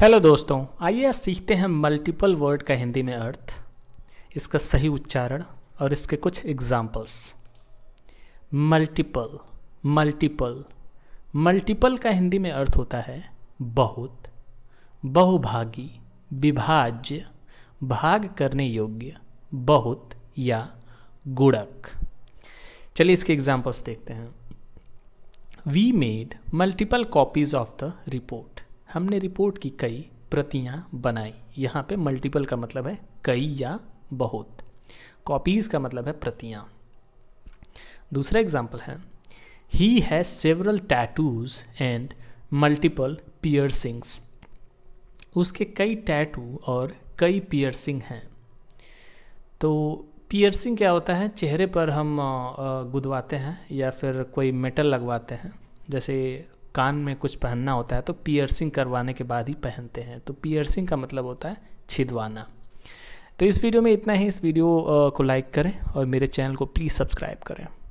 hello दोस्तों आइए सीखते हैं मल्टीपल वर्ड का हिंदी में अर्थ इसका सही उच्चारण और इसके कुछ एग्जाम्पल्स मल्टीपल मल्टीपल मल्टीपल का हिंदी में अर्थ होता है बहुत बहुभागी विभाज्य भाग करने योग्य बहुत या गुड़क चलिए इसके एग्जाम्पल्स देखते हैं we made multiple copies of the report हमने रिपोर्ट की कई प्रतियां बनाई यहाँ पे मल्टीपल का मतलब है कई या बहुत कॉपीज़ का मतलब है प्रतियां दूसरा एग्जाम्पल है he has several tattoos and multiple piercings उसके कई टैटू और कई पियर्सिंग हैं तो पियर्सिंग क्या होता है चेहरे पर हम गुदवाते हैं या फिर कोई मेटल लगवाते हैं जैसे कान में कुछ पहनना होता है तो पियर्सिंग करवाने के बाद ही पहनते हैं तो पियर्सिंग का मतलब होता है छिदवाना तो इस वीडियो में इतना ही इस वीडियो को लाइक करें और मेरे चैनल को प्लीज़ सब्सक्राइब करें